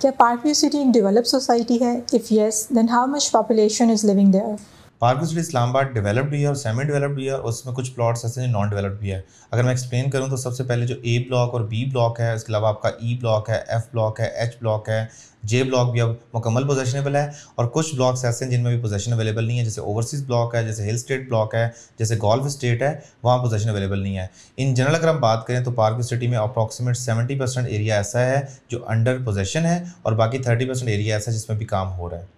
क्या Park View City in developed society है if yes then how much population is living there park इस्लाम Islamabad developed भी है और सेमी डेवलप्ड भी है और उसमें कुछ प्लॉट्स ऐसे हैं नॉन डेवलप्ड भी है अगर मैं एक्सप्लेन करूँ तो सबसे पहले जो ए ब्लॉक और बी ब्लॉक है इसके अलावा आपका ई e ब्लॉक है एफ ब्लॉक है एच ब्लॉक है जे ब्लॉक भी अब मुकम्मल पोजेशनेबल है और कुछ ब्लॉक्स ऐसे हैं जिनमें भी पोजेशन अवेलेबल नहीं है जैसे ओवरसीज़ ब्लॉक है जैसे हिल स्टेट ब्लॉक है जैसे गोल्फ स्टेट है वहाँ पोजेशन अवेलेबल नहीं है इन जनरल अगर हम बात करें तो पार्क सिटी में अप्रॉक्सीमेट सेवेंटी परसेंट एरिया ऐसा है जो अंडर पोजेशन है और बाकी थर्टी परसेंट एरिया ऐसा है जिसमें भी काम हो रहा है